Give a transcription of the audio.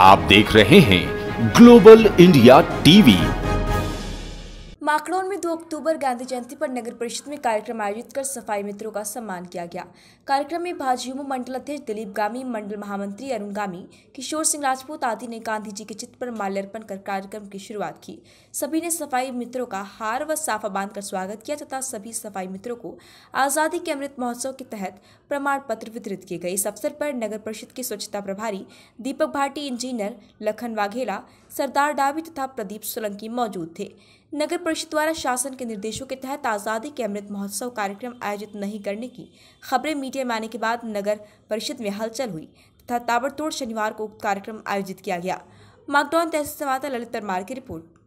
आप देख रहे हैं ग्लोबल इंडिया टीवी माकड़ोन में 2 अक्टूबर गांधी जयंती पर नगर परिषद में कार्यक्रम आयोजित कर सफाई मित्रों का सम्मान किया गया कार्यक्रम में भाजयुमो मंडल अध्यक्ष दिलीप गामी मंडल महामंत्री अरुण गामी किशोर सिंह राजपूत आदि ने गांधी जी के चित्र पर माल्यार्पण कर कार्यक्रम की शुरुआत की सभी ने सफाई मित्रों का हार व साफा बांधकर स्वागत किया तथा सभी सफाई मित्रों को आज़ादी के अमृत महोत्सव के तहत प्रमाण पत्र वितरित किए गए इस अवसर पर नगर परिषद के स्वच्छता प्रभारी दीपक भाटी इंजीनियर लखन वाघेला सरदार डावी तथा प्रदीप सोलंकी मौजूद थे नगर परिषद द्वारा शासन के निर्देशों के तहत आज़ादी के अमृत महोत्सव कार्यक्रम आयोजित नहीं करने की खबरें मीडिया में आने के बाद नगर परिषद में हलचल हुई तथा ताबड़तोड़ शनिवार को कार्यक्रम आयोजित किया गया माकडॉन तहसील संवाददाता ललित परमार की रिपोर्ट